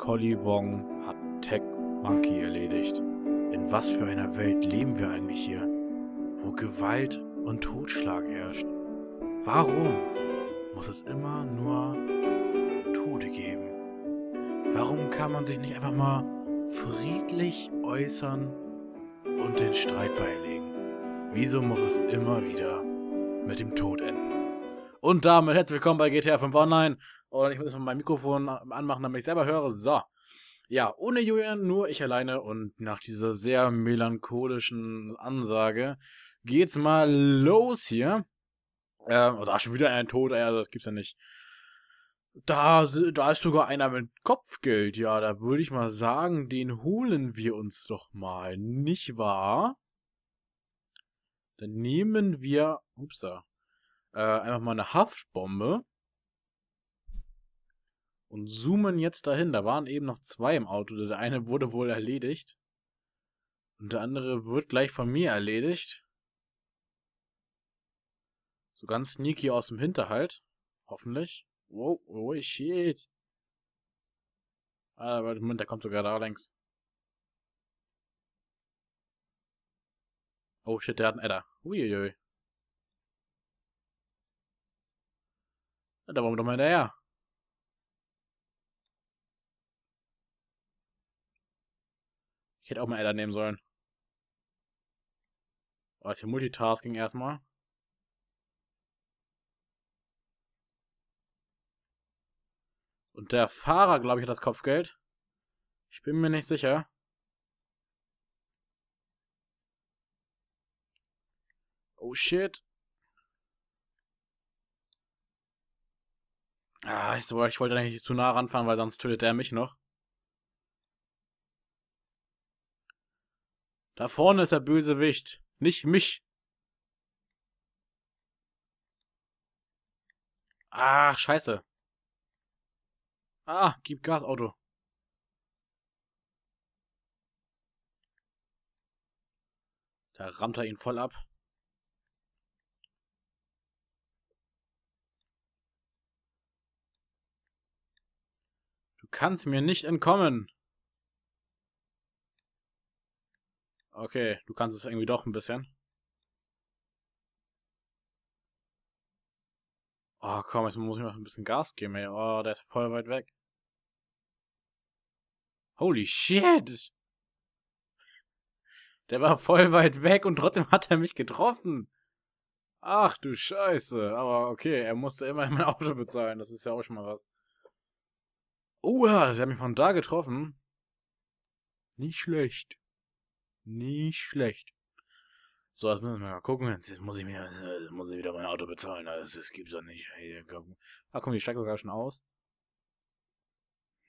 Collie Wong hat Tech Monkey erledigt. In was für einer Welt leben wir eigentlich hier, wo Gewalt und Totschlag herrscht? Warum muss es immer nur Tode geben? Warum kann man sich nicht einfach mal friedlich äußern und den Streit beilegen? Wieso muss es immer wieder mit dem Tod enden? Und damit herzlich willkommen bei GTA 5 Online. Und ich muss mal mein Mikrofon anmachen, damit ich selber höre. So. Ja, ohne Julian, nur ich alleine. Und nach dieser sehr melancholischen Ansage geht's mal los hier. Ähm, oh, da ist schon wieder ein Tod, ja, das gibt's ja nicht. Da, da ist sogar einer mit Kopfgeld. Ja, da würde ich mal sagen, den holen wir uns doch mal. Nicht wahr? Dann nehmen wir, upsa, äh, einfach mal eine Haftbombe und zoomen jetzt dahin. Da waren eben noch zwei im Auto. Der eine wurde wohl erledigt. Und der andere wird gleich von mir erledigt. So ganz sneaky aus dem Hinterhalt. Hoffentlich. Wow, oh shit. Ah, aber Moment, der kommt sogar da längs. Oh shit, der hat einen Edda. Uiuiui. da wollen wir doch mal hinterher. hätte auch mal Adder nehmen sollen. Oh, ist hier Multitasking erstmal. Und der Fahrer, glaube ich, hat das Kopfgeld. Ich bin mir nicht sicher. Oh shit. Ah, ich, ich wollte eigentlich zu nah ranfahren, weil sonst tötet der mich noch. Da vorne ist der Bösewicht, nicht mich. Ach, scheiße. Ah, gib Gas, Auto. Da rammt er ihn voll ab. Du kannst mir nicht entkommen. Okay, du kannst es irgendwie doch ein bisschen. Oh, komm, jetzt muss ich mal ein bisschen Gas geben, ey. Oh, der ist voll weit weg. Holy shit! Der war voll weit weg und trotzdem hat er mich getroffen. Ach du Scheiße. Aber okay, er musste immerhin mein Auto bezahlen. Das ist ja auch schon mal was. Oha, sie haben mich von da getroffen. Nicht schlecht. Nicht schlecht. So, jetzt müssen wir mal gucken. Jetzt muss ich mir äh, muss ich wieder mein Auto bezahlen. Das, das gibt's doch nicht. Hey, komm. Ah, komm, die steigt sogar schon aus.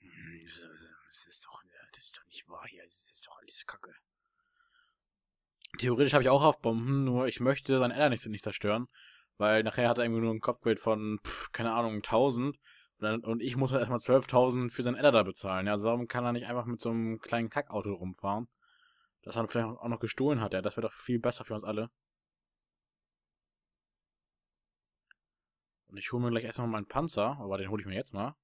Hm, das ist doch, das ist doch nicht wahr hier. Das ist doch alles Kacke. Theoretisch habe ich auch Haftbomben, nur ich möchte sein Ender nicht zerstören, weil nachher hat er irgendwie nur ein Kopfgeld von, pff, keine Ahnung, 1000 und, dann, und ich muss halt erstmal 12.000 für sein Ender da bezahlen. Ja, also warum kann er nicht einfach mit so einem kleinen Kackauto rumfahren? Dass er vielleicht auch noch gestohlen hat, ja, das wäre doch viel besser für uns alle. Und ich hole mir gleich erstmal meinen Panzer, aber den hole ich mir jetzt mal.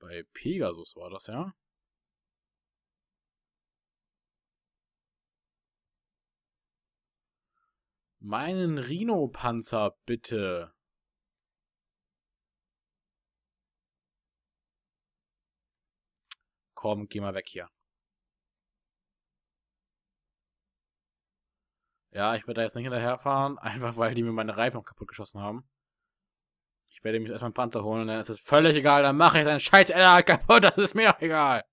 Bei Pegasus war das, ja? Meinen Rhino-Panzer, bitte. komm, geh mal weg hier. Ja, ich werde da jetzt nicht hinterherfahren, einfach weil die mir meine Reifen noch kaputt geschossen haben. Ich werde mich erstmal einen Panzer holen und dann ist es völlig egal, dann mache ich seinen scheiß Ender kaputt, das ist mir doch egal.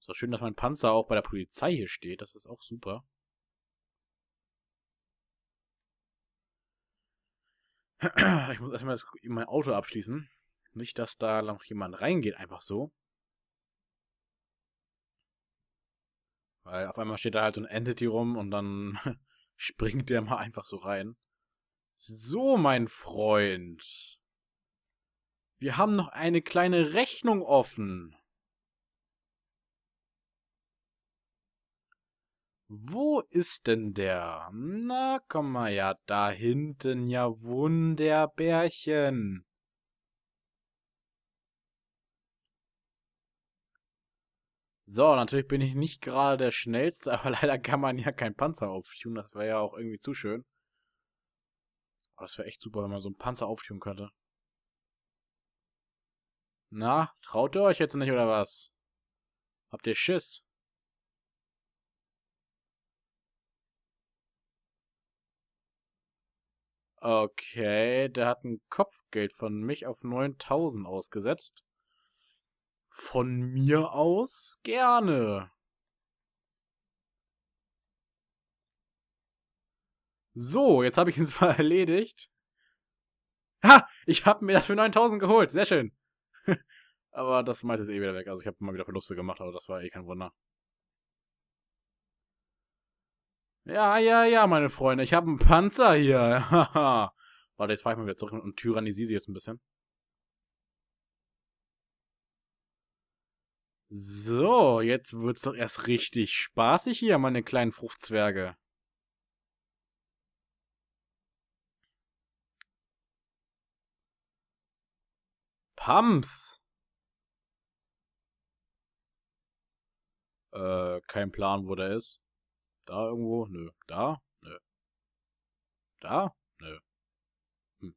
So schön, dass mein Panzer auch bei der Polizei hier steht, das ist auch super. ich muss erstmal mein Auto abschließen. Nicht, dass da noch jemand reingeht, einfach so. Weil auf einmal steht da halt so ein Entity rum und dann springt der mal einfach so rein. So, mein Freund. Wir haben noch eine kleine Rechnung offen. Wo ist denn der? Na, komm mal ja da hinten, ja Wunderbärchen. So, natürlich bin ich nicht gerade der Schnellste, aber leider kann man ja keinen Panzer auftun. Das wäre ja auch irgendwie zu schön. Aber oh, das wäre echt super, wenn man so einen Panzer auftun könnte. Na, traut ihr euch jetzt nicht, oder was? Habt ihr Schiss? Okay, der hat ein Kopfgeld von mich auf 9000 ausgesetzt. Von mir aus gerne. So, jetzt habe ich ihn zwar erledigt. Ha! Ich habe mir das für 9000 geholt. Sehr schön. aber das meiste ist eh wieder weg. Also ich habe mal wieder Verluste gemacht, aber das war eh kein Wunder. Ja, ja, ja, meine Freunde, ich habe einen Panzer hier. Warte, jetzt fahre ich mal wieder zurück und tyrannisiere sie jetzt ein bisschen. So, jetzt wird's doch erst richtig spaßig hier, meine kleinen Fruchtzwerge. Pumps. Äh, kein Plan, wo der ist. Da irgendwo? Nö. Da? Nö. Da? Nö. Hm.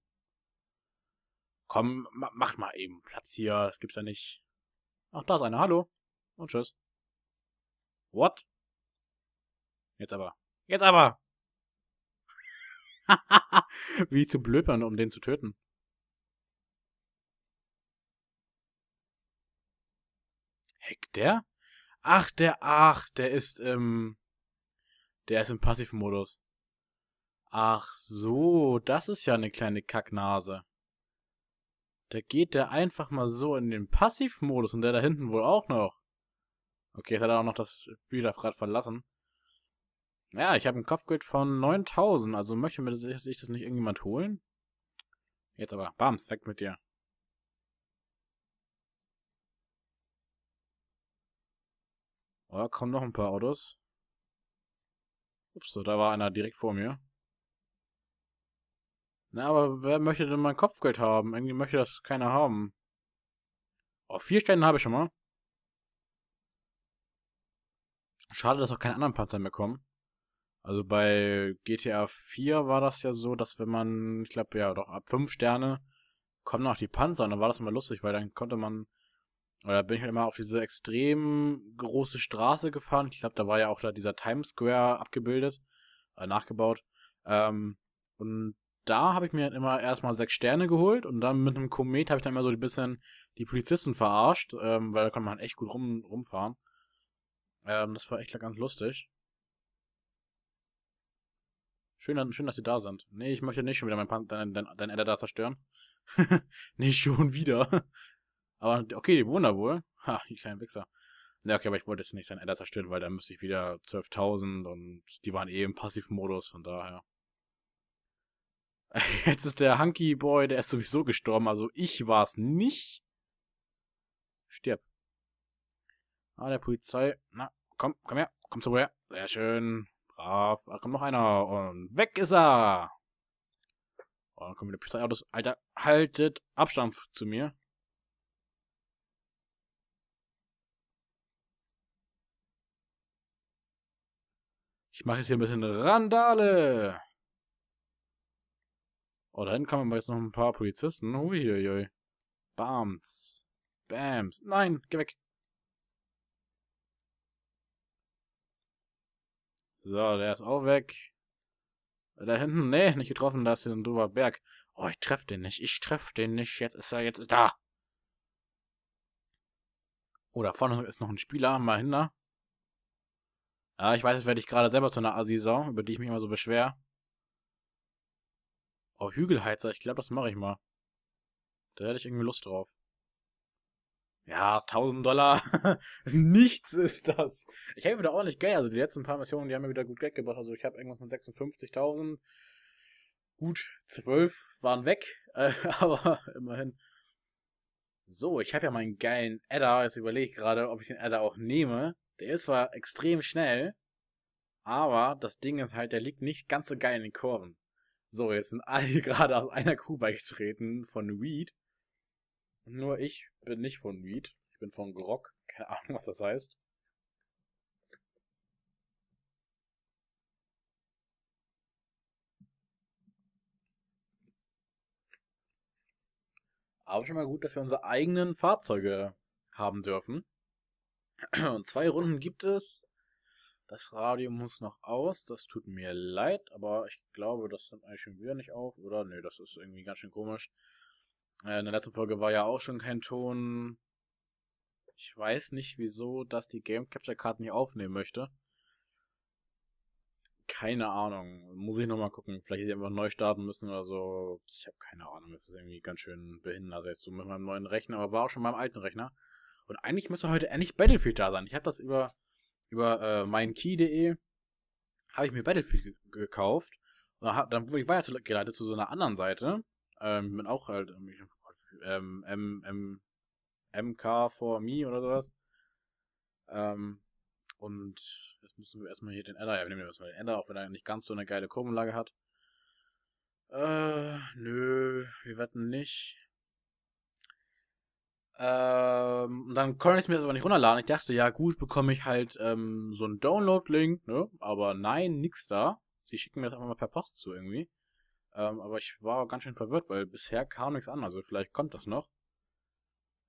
Komm, ma mach mal eben Platz hier. Das gibt's ja nicht. Ach, da ist einer. Hallo. Und tschüss. What? Jetzt aber. Jetzt aber! Wie zu blöpern, um den zu töten. Heck, der? Ach, der, ach, der ist, ähm, der ist im Passivmodus. Ach so, das ist ja eine kleine Kacknase. Da geht der einfach mal so in den Passivmodus und der da hinten wohl auch noch. Okay, jetzt hat er auch noch das Spiel gerade verlassen. Ja, ich habe ein Kopfgeld von 9000, also möchte mir das, ich das nicht irgendjemand holen? Jetzt aber, bams, weg mit dir. Oh, kommen noch ein paar Autos. Ups, da war einer direkt vor mir. Na, aber wer möchte denn mein Kopfgeld haben? Irgendwie möchte das keiner haben. Auf oh, vier Sterne habe ich schon mal. Schade, dass auch keine anderen Panzer mehr kommen. Also bei GTA 4 war das ja so, dass wenn man, ich glaube ja doch ab 5 Sterne kommen noch die Panzer und dann war das immer lustig, weil dann konnte man oder bin ich halt immer auf diese extrem große Straße gefahren. Ich glaube, da war ja auch da dieser Times Square abgebildet, äh, nachgebaut. Ähm, und da habe ich mir halt immer erstmal sechs Sterne geholt und dann mit einem Komet habe ich dann immer so ein bisschen die Polizisten verarscht, ähm, weil da konnte man halt echt gut rum, rumfahren. Ähm, das war echt ganz lustig. Schön, schön, dass sie da sind. Nee, ich möchte nicht schon wieder meinen dein, dein, dein Editor zerstören. nicht schon wieder. Aber okay, die wohnen da wohl. Ha, die kleinen Wichser. Ja, okay, aber ich wollte jetzt nicht sein Adder zerstören, weil dann müsste ich wieder 12.000 und die waren eh im Passivmodus, von daher. Jetzt ist der Hunky Boy, der ist sowieso gestorben, also ich war's nicht. Stirb. Ah, der Polizei. Na, komm, komm her, komm zu woher. Sehr schön. Brav. Da ah, kommt noch einer und weg ist er. Oh, dann kommen wieder Polizeiautos. Alter, haltet Abstand zu mir. Ich mache jetzt hier ein bisschen Randale. Oh, da hinten kann man jetzt noch ein paar Polizisten. Huiuiui. Oh, Bams. Bams. Nein, geh weg. So, der ist auch weg. Da hinten, nee, nicht getroffen, da ist hier ein drüber Berg. Oh, ich treffe den nicht, ich treffe den nicht. Jetzt ist er, jetzt ist da. Oh, da vorne ist noch ein Spieler, mal hin da. Ja, ich weiß, jetzt werde ich gerade selber zu einer Asisau, über die ich mich immer so beschwer. Oh, Hügelheizer, ich glaube, das mache ich mal. Da hätte ich irgendwie Lust drauf. Ja, 1000 Dollar. Nichts ist das. Ich habe wieder ordentlich Geld. Also die letzten paar Missionen, die haben mir wieder gut Geld gebracht. Also ich habe irgendwas mit 56.000. Gut, 12 waren weg. Äh, aber immerhin. So, ich habe ja meinen geilen Adder. Jetzt überlege ich gerade, ob ich den Adder auch nehme. Der ist zwar extrem schnell, aber das Ding ist halt, der liegt nicht ganz so geil in den Kurven. So, jetzt sind alle gerade aus einer Kuh beigetreten von Weed. Nur ich bin nicht von Weed. Ich bin von Grog. Keine Ahnung, was das heißt. Aber schon mal gut, dass wir unsere eigenen Fahrzeuge haben dürfen. Und zwei Runden gibt es. Das Radio muss noch aus, das tut mir leid, aber ich glaube, das nimmt eigentlich schon wieder nicht auf, oder? Nö, das ist irgendwie ganz schön komisch. Äh, in der letzten Folge war ja auch schon kein Ton. Ich weiß nicht, wieso das die Game Capture Karten hier aufnehmen möchte. Keine Ahnung. Muss ich nochmal gucken. Vielleicht hätte ich einfach neu starten müssen oder so. Ich habe keine Ahnung. Das ist irgendwie ganz schön behindert. Jetzt so mit meinem neuen Rechner, aber war auch schon beim alten Rechner. Und eigentlich müsste heute endlich Battlefield da sein. Ich habe das über, über äh, meinkey.de habe ich mir Battlefield ge gekauft. Und hab, dann wurde ich weitergeleitet zu so einer anderen Seite. Ähm, bin auch halt ähm, ähm M, M, MK4Me oder sowas. Ähm, und jetzt müssen wir erstmal hier den Ender, ja, wir nehmen erstmal den Ender, auch wenn er nicht ganz so eine geile Kurvenlage hat. Äh, nö, wir wetten nicht. Ähm, und dann konnte ich es mir das aber nicht runterladen. Ich dachte, ja gut, bekomme ich halt ähm, so einen Download-Link, ne? Aber nein, nix da. Sie schicken mir das einfach mal per Post zu irgendwie. Ähm, aber ich war ganz schön verwirrt, weil bisher kam nichts an. Also vielleicht kommt das noch.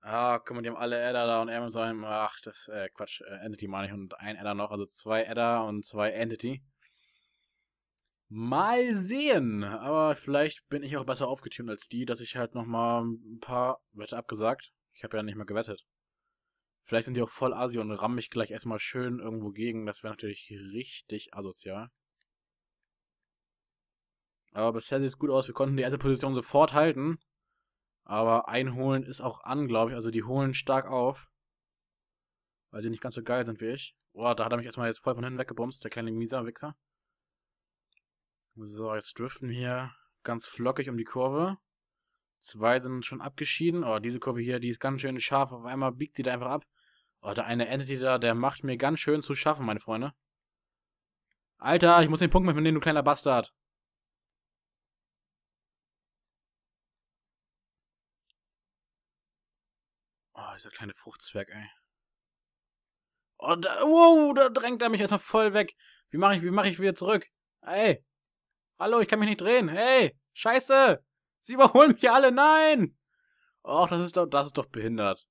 Ah, guck mal, die haben alle Adder da und Amazon. Ach, das, äh, Quatsch, äh, Entity meine ich und ein Adder noch. Also zwei Adder und zwei Entity. Mal sehen. Aber vielleicht bin ich auch besser aufgetunt als die, dass ich halt nochmal ein paar, Wette abgesagt, ich habe ja nicht mal gewettet. Vielleicht sind die auch voll Asi und rammen mich gleich erstmal schön irgendwo gegen. Das wäre natürlich richtig asozial. Aber bisher sieht es gut aus. Wir konnten die erste Position sofort halten. Aber einholen ist auch an, glaube ich. Also die holen stark auf. Weil sie nicht ganz so geil sind wie ich. Boah, da hat er mich erstmal jetzt voll von hinten weggebumst, der kleine mieser Wichser. So, jetzt driften wir ganz flockig um die Kurve. Zwei sind schon abgeschieden. Oh, diese Kurve hier, die ist ganz schön scharf. Auf einmal biegt sie da einfach ab. Oh, der eine Entity da, der macht mir ganz schön zu schaffen, meine Freunde. Alter, ich muss den Punkt mitnehmen, du kleiner Bastard. Oh, dieser kleine Fruchtzwerg, ey. Oh, da, wow, da drängt er mich erstmal voll weg. Wie mache ich, wie mache ich wieder zurück? Ey. Hallo, ich kann mich nicht drehen. Hey, scheiße. Sie überholen mich alle, nein! Och, das ist doch, das ist doch behindert.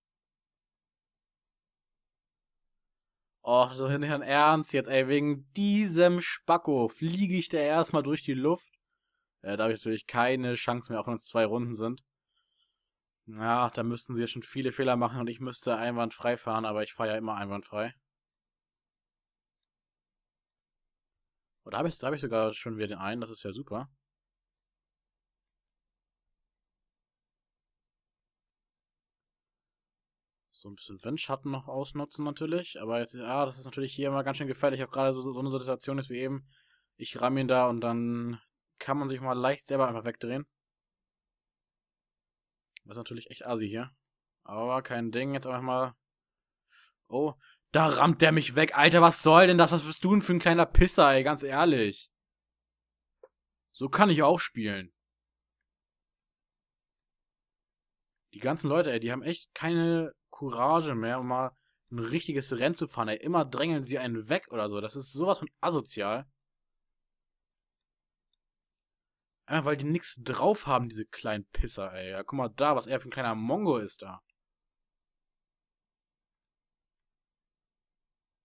Och, so hin ein ernst jetzt, ey, wegen diesem Spacko fliege ich da erstmal durch die Luft. Äh, da habe ich natürlich keine Chance mehr, auch wenn es zwei Runden sind. Ja, da müssten sie ja schon viele Fehler machen und ich müsste einwandfrei fahren, aber ich fahre ja immer einwandfrei. Oder habe ich, da habe ich sogar schon wieder den einen, das ist ja super. so ein bisschen Windschatten noch ausnutzen natürlich. Aber jetzt, ja, das ist natürlich hier immer ganz schön gefährlich, auch gerade so, so eine Situation ist wie eben. Ich ramme ihn da und dann kann man sich mal leicht selber einfach wegdrehen. Das ist natürlich echt assi hier. Aber kein Ding, jetzt einfach mal... Oh, da rammt der mich weg. Alter, was soll denn das? Was bist du denn für ein kleiner Pisser, ey? Ganz ehrlich. So kann ich auch spielen. Die ganzen Leute, ey, die haben echt keine Courage mehr, um mal ein richtiges Rennen zu fahren. Ey. Immer drängeln sie einen weg oder so. Das ist sowas von asozial. Einfach weil die nichts drauf haben, diese kleinen Pisser, ey. Ja, guck mal da, was er für ein kleiner Mongo ist da.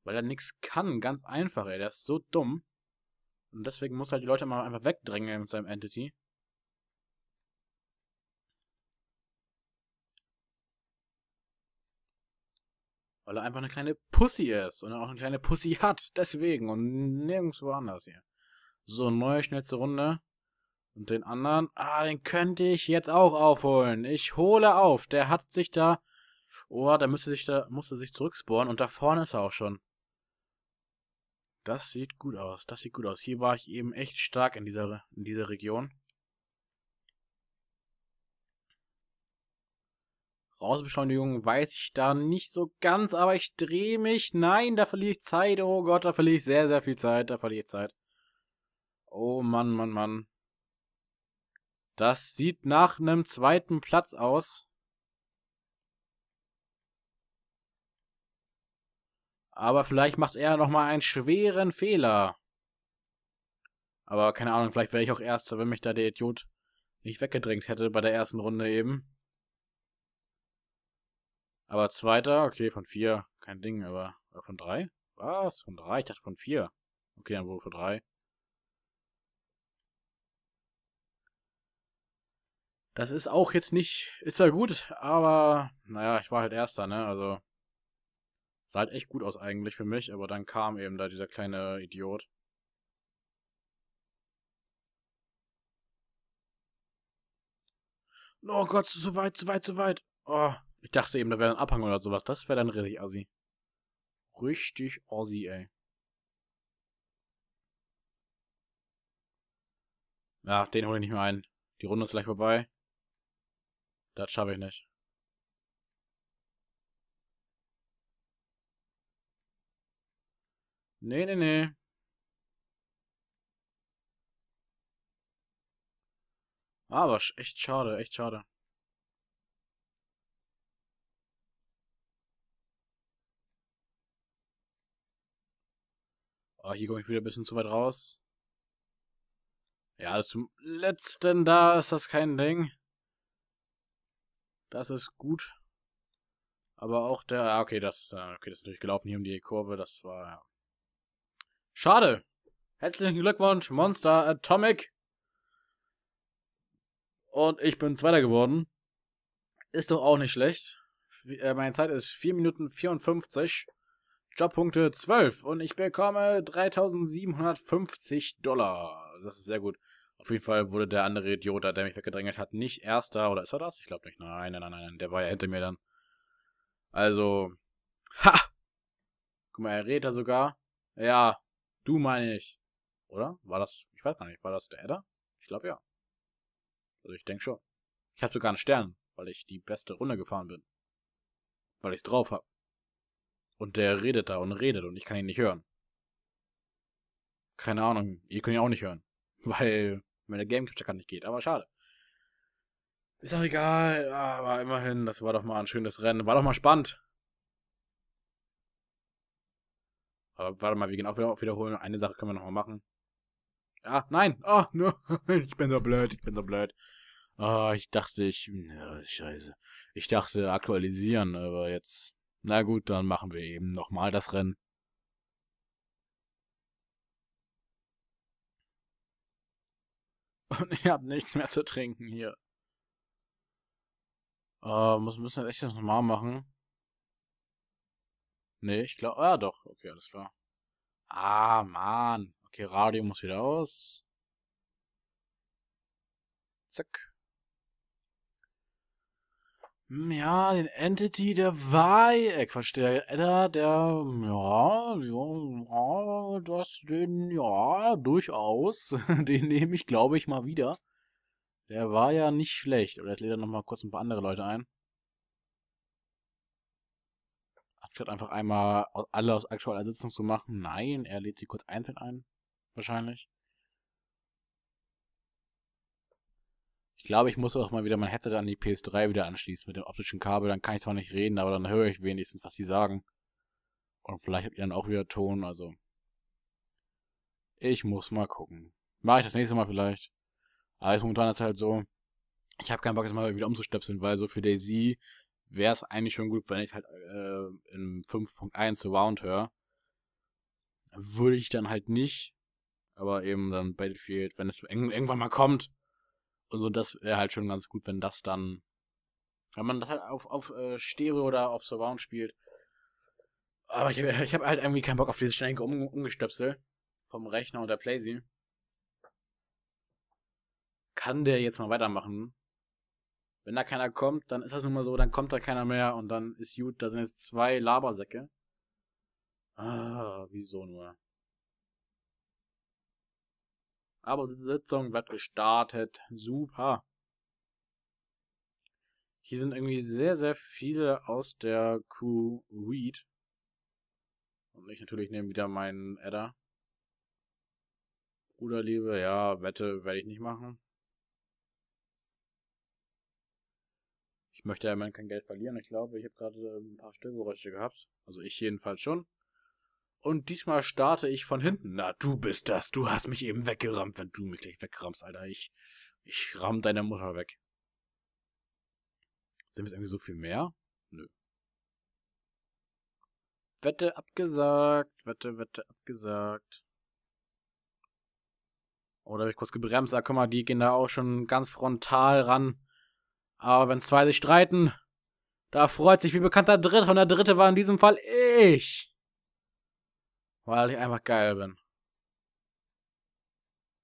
Weil er nichts kann, ganz einfach, ey. Der ist so dumm. Und deswegen muss halt die Leute mal einfach wegdrängen mit seinem Entity. Weil er einfach eine kleine Pussy ist und er auch eine kleine Pussy hat. Deswegen und nirgendwo anders hier. So, neue schnellste Runde. Und den anderen, ah, den könnte ich jetzt auch aufholen. Ich hole auf. Der hat sich da, oh, der müsste sich da, musste sich zurücksporen und da vorne ist er auch schon. Das sieht gut aus. Das sieht gut aus. Hier war ich eben echt stark in dieser, in dieser Region. Rausbeschleunigung weiß ich da nicht so ganz, aber ich drehe mich. Nein, da verliere ich Zeit. Oh Gott, da verliere ich sehr, sehr viel Zeit. Da verliere ich Zeit. Oh Mann, Mann, Mann. Das sieht nach einem zweiten Platz aus. Aber vielleicht macht er nochmal einen schweren Fehler. Aber keine Ahnung, vielleicht wäre ich auch Erster, wenn mich da der Idiot nicht weggedrängt hätte bei der ersten Runde eben. Aber zweiter, okay, von vier, kein Ding, aber äh, von drei? Was? Von drei? Ich dachte von vier. Okay, dann wohl von drei. Das ist auch jetzt nicht, ist ja gut, aber naja, ich war halt erster, ne? Also sah halt echt gut aus eigentlich für mich, aber dann kam eben da dieser kleine Idiot. Oh Gott, so weit, so weit, so weit. Oh. Ich dachte eben, da wäre ein Abhang oder sowas. Das wäre dann richtig assi. Richtig assi, ey. Ja, den hole ich nicht mehr ein. Die Runde ist gleich vorbei. Das schaffe ich nicht. Nee, nee, nee. Ah, aber echt schade, echt schade. Oh, hier komme ich wieder ein bisschen zu weit raus. Ja, also zum letzten da ist das kein Ding. Das ist gut. Aber auch der... Ah, okay, das ist, ah, okay, das ist natürlich gelaufen hier um die Kurve. Das war... Ja. Schade. Herzlichen Glückwunsch, Monster Atomic. Und ich bin Zweiter geworden. Ist doch auch nicht schlecht. Äh, meine Zeit ist 4 Minuten 54. Jobpunkte 12 und ich bekomme 3750 Dollar. Das ist sehr gut. Auf jeden Fall wurde der andere Idiot, der mich weggedrängelt hat, nicht erster. Oder ist er das? Ich glaube nicht. Nein, nein, nein, nein. Der war ja hinter mir dann. Also. Ha! Guck mal, er redet da sogar. Ja, du meine ich. Oder? War das. Ich weiß gar nicht. War das der Edda? Ich glaube ja. Also ich denke schon. Ich habe sogar einen Stern, weil ich die beste Runde gefahren bin. Weil ich's drauf habe. Und der redet da und redet und ich kann ihn nicht hören. Keine Ahnung, ihr könnt ihn auch nicht hören. Weil meine Gamecapture kann nicht geht, aber schade. Ist auch egal, aber immerhin, das war doch mal ein schönes Rennen. War doch mal spannend. Aber warte mal, wir gehen auch wieder wiederholen. Eine Sache können wir nochmal machen. Ah, nein. Oh, ah, no. ich bin so blöd, ich bin so blöd. Ah, oh, ich dachte, ich... Ja, scheiße. Ich dachte, aktualisieren, aber jetzt... Na gut, dann machen wir eben nochmal das Rennen. Und ich habe nichts mehr zu trinken hier. Äh, muss, müssen wir echt das nochmal machen? Nee, ich glaube... Ah, doch. Okay, alles klar. Ah, Mann. Okay, Radio muss wieder aus. Zack. Hm, ja, den Entity, der war, äh, Quatsch, der Edda, der, hm, ja, ja, das, den, ja, durchaus, den nehme ich, glaube ich, mal wieder. Der war ja nicht schlecht. Oder jetzt lädt er nochmal kurz ein paar andere Leute ein. Anstatt einfach einmal alle aus aktueller Sitzung zu machen. Nein, er lädt sie kurz einzeln ein. Wahrscheinlich. Ich glaube, ich muss auch mal wieder mein Headset an die PS3 wieder anschließen mit dem optischen Kabel. Dann kann ich zwar nicht reden, aber dann höre ich wenigstens, was sie sagen. Und vielleicht habt ihr dann auch wieder Ton, also. Ich muss mal gucken. Mache ich das nächste Mal vielleicht. Aber jetzt momentan ist es halt so, ich habe keinen Bock, das mal wieder umzustöpseln, weil so für Daisy wäre es eigentlich schon gut, wenn ich halt äh, in 5.1 Surround höre. Würde ich dann halt nicht. Aber eben dann Battlefield, wenn es irgendwann mal kommt, also das wäre halt schon ganz gut, wenn das dann, wenn man das halt auf, auf äh, Stereo oder auf Surround spielt. Aber ich, ich habe halt irgendwie keinen Bock auf dieses ständige um Umgestöpsel vom Rechner und der Playsee. Kann der jetzt mal weitermachen? Wenn da keiner kommt, dann ist das nun mal so, dann kommt da keiner mehr und dann ist gut, da sind jetzt zwei Labersäcke. Ah, wieso nur? Aber die Sitzung wird gestartet. Super. Hier sind irgendwie sehr, sehr viele aus der Crew Weed. Und ich natürlich nehme wieder meinen Adder. Bruderliebe, ja, Wette werde ich nicht machen. Ich möchte ja immerhin kein Geld verlieren. Ich glaube, ich habe gerade äh, ein paar Störgeräusche gehabt. Also ich jedenfalls schon. Und diesmal starte ich von hinten. Na, du bist das. Du hast mich eben weggerammt, wenn du mich gleich wegrammst, Alter. Ich, ich ramm deine Mutter weg. Sind wir irgendwie so viel mehr? Nö. Wette abgesagt. Wette, Wette abgesagt. Oder oh, ich kurz gebremst. Ah, guck mal, die gehen da auch schon ganz frontal ran. Aber wenn zwei sich streiten, da freut sich wie bekannt der Dritte. Und der Dritte war in diesem Fall ich weil ich einfach geil bin.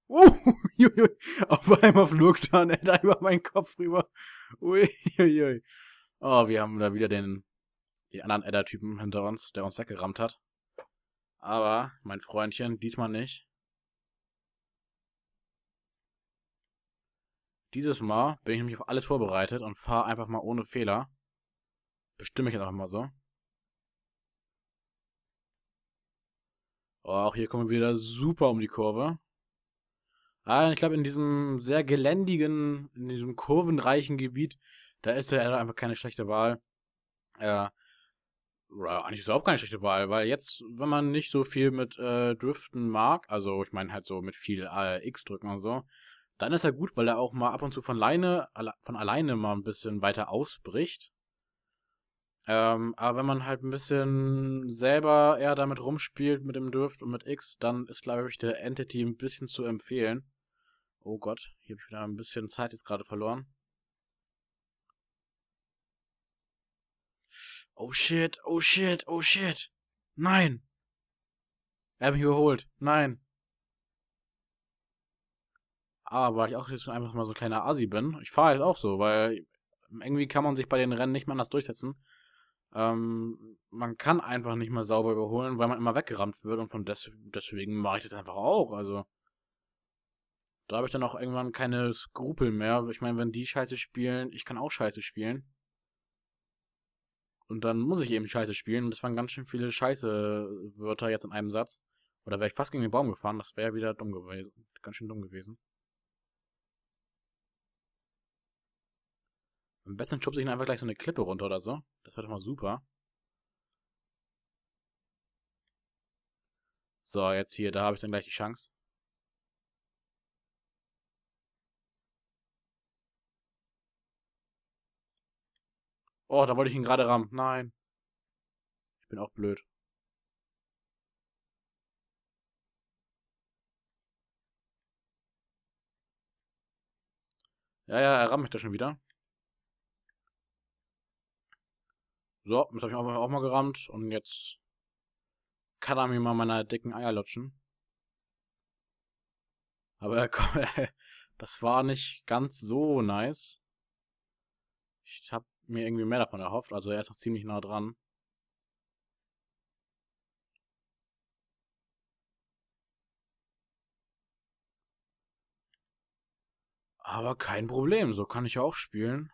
Uh, uiuiui. auf einmal flog dann da über meinen Kopf rüber. Uiuiui. Oh, wir haben da wieder den, den anderen Edda-Typen hinter uns, der uns weggerammt hat. Aber, mein Freundchen, diesmal nicht. Dieses Mal bin ich nämlich auf alles vorbereitet und fahre einfach mal ohne Fehler. Bestimme ich jetzt auch mal so. Oh, auch hier kommen wir wieder super um die Kurve. Ah, ich glaube, in diesem sehr geländigen, in diesem kurvenreichen Gebiet, da ist er einfach keine schlechte Wahl. Äh, oder eigentlich ist überhaupt keine schlechte Wahl, weil jetzt, wenn man nicht so viel mit äh, Driften mag, also ich meine halt so mit viel äh, X drücken und so, dann ist er gut, weil er auch mal ab und zu von alleine, von alleine mal ein bisschen weiter ausbricht. Ähm, aber wenn man halt ein bisschen selber eher damit rumspielt, mit dem Dürft und mit X, dann ist, glaube ich, der Entity ein bisschen zu empfehlen. Oh Gott, hier habe ich wieder ein bisschen Zeit jetzt gerade verloren. Oh shit, oh shit, oh shit. Nein. Er hat mich überholt. Nein. Aber weil ich auch jetzt einfach mal so ein kleiner Asi bin, ich fahre jetzt auch so, weil irgendwie kann man sich bei den Rennen nicht mehr anders durchsetzen. Ähm, man kann einfach nicht mehr sauber überholen, weil man immer weggerammt wird und von des deswegen mache ich das einfach auch. Also da habe ich dann auch irgendwann keine Skrupel mehr. Ich meine, wenn die Scheiße spielen, ich kann auch Scheiße spielen. Und dann muss ich eben Scheiße spielen. Und das waren ganz schön viele Scheiße-Wörter jetzt in einem Satz. Oder wäre ich fast gegen den Baum gefahren, das wäre wieder dumm gewesen. Ganz schön dumm gewesen. Am besten schubse ich ihn einfach gleich so eine Klippe runter oder so. Das wäre doch mal super. So, jetzt hier, da habe ich dann gleich die Chance. Oh, da wollte ich ihn gerade rammen. Nein. Ich bin auch blöd. Ja, ja, er rammt mich da schon wieder. So, das habe ich auch mal gerammt und jetzt kann er mir mal meine dicken Eier lutschen. Aber das war nicht ganz so nice. Ich habe mir irgendwie mehr davon erhofft, also er ist noch ziemlich nah dran. Aber kein Problem, so kann ich auch spielen.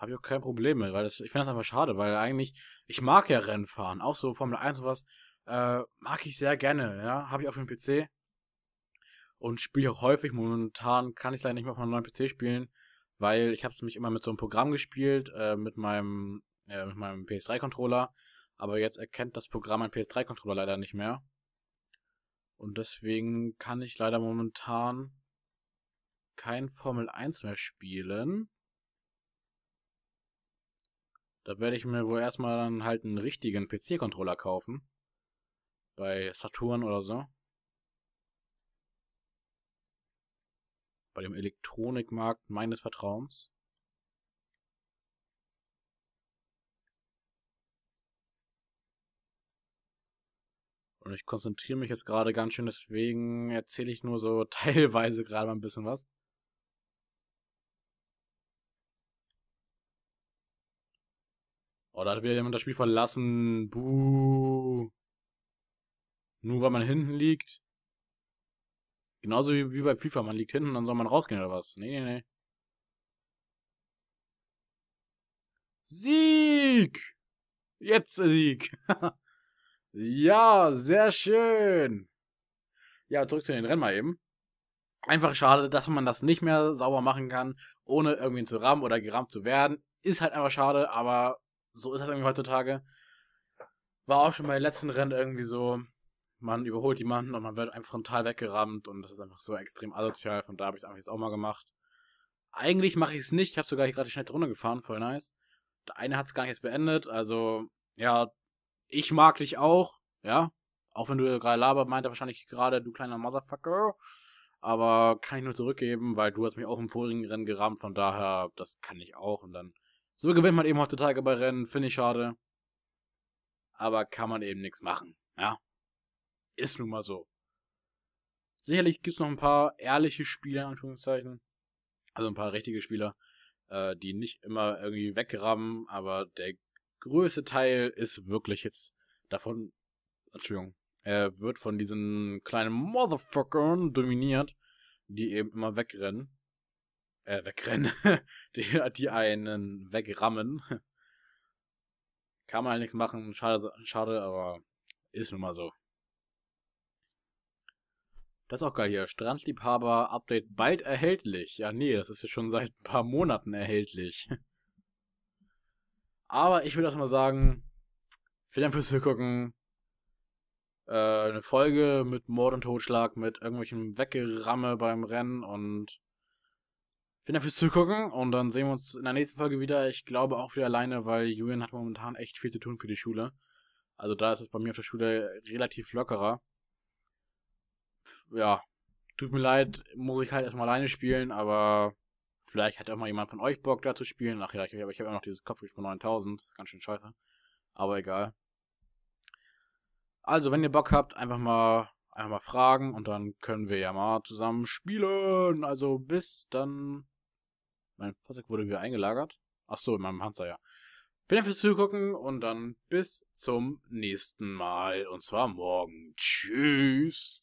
Habe ich auch kein Problem mit, weil das, ich finde das einfach schade, weil eigentlich, ich mag ja Rennfahren, auch so Formel 1 und was, äh, mag ich sehr gerne, ja, habe ich auf dem PC und spiele auch häufig. Momentan kann ich es leider nicht mehr auf meinem neuen PC spielen, weil ich habe es nämlich immer mit so einem Programm gespielt, äh, mit meinem, äh, mit meinem PS3-Controller, aber jetzt erkennt das Programm mein PS3-Controller leider nicht mehr. Und deswegen kann ich leider momentan kein Formel 1 mehr spielen. Da werde ich mir wohl erstmal dann halt einen richtigen PC-Controller kaufen. Bei Saturn oder so. Bei dem Elektronikmarkt meines Vertrauens. Und ich konzentriere mich jetzt gerade ganz schön, deswegen erzähle ich nur so teilweise gerade mal ein bisschen was. Oh, da hat wieder jemand das Spiel verlassen. Buh. Nur weil man hinten liegt. Genauso wie, bei FIFA. Man liegt hinten, dann soll man rausgehen oder was? Nee, nee, nee. Sieg! Jetzt Sieg! ja, sehr schön! Ja, zurück zu den Rennen mal eben. Einfach schade, dass man das nicht mehr sauber machen kann, ohne irgendwie zu rammen oder gerammt zu werden. Ist halt einfach schade, aber so ist das irgendwie heutzutage. War auch schon bei den letzten Rennen irgendwie so, man überholt jemanden und man wird einfach frontal weggerammt und das ist einfach so extrem asozial. Von da habe ich es einfach jetzt auch mal gemacht. Eigentlich mache ich es nicht. Ich habe sogar gerade die schnellste Runde gefahren, voll nice. Der eine hat es gar nicht jetzt beendet. Also, ja, ich mag dich auch, ja. Auch wenn du gerade laber, meint er wahrscheinlich gerade, du kleiner Motherfucker. Aber kann ich nur zurückgeben, weil du hast mich auch im vorigen Rennen gerammt, von daher, das kann ich auch. Und dann so gewinnt man eben heutzutage bei Rennen, finde ich schade. Aber kann man eben nichts machen, ja. Ist nun mal so. Sicherlich gibt es noch ein paar ehrliche Spieler, in Anführungszeichen. Also ein paar richtige Spieler, äh, die nicht immer irgendwie weggraben, aber der größte Teil ist wirklich jetzt davon, Entschuldigung, er wird von diesen kleinen Motherfuckern dominiert, die eben immer wegrennen äh, wegrennen, die, die einen wegrammen. Kann man halt nichts machen, schade, schade, aber ist nun mal so. Das ist auch geil hier. Strandliebhaber-Update bald erhältlich. Ja, nee, das ist ja schon seit ein paar Monaten erhältlich. Aber ich würde auch erstmal sagen, vielen Dank fürs Zugucken. Äh, eine Folge mit Mord und Totschlag, mit irgendwelchem Weggeramme beim Rennen und Vielen Dank fürs Zugucken und dann sehen wir uns in der nächsten Folge wieder. Ich glaube auch wieder alleine, weil Julian hat momentan echt viel zu tun für die Schule. Also da ist es bei mir auf der Schule relativ lockerer. Ja, tut mir leid, muss ich halt erstmal alleine spielen, aber vielleicht hat auch mal jemand von euch Bock da zu spielen. Ach ja, ich, habe hab immer noch dieses Kopfgeld von 9000, das ist ganz schön scheiße. Aber egal. Also, wenn ihr Bock habt, einfach mal einfach mal fragen und dann können wir ja mal zusammen spielen. Also bis dann. Mein Fahrzeug wurde wieder eingelagert. Ach so, in meinem Panzer, ja. Vielen Dank fürs Zugucken und dann bis zum nächsten Mal und zwar morgen. Tschüss.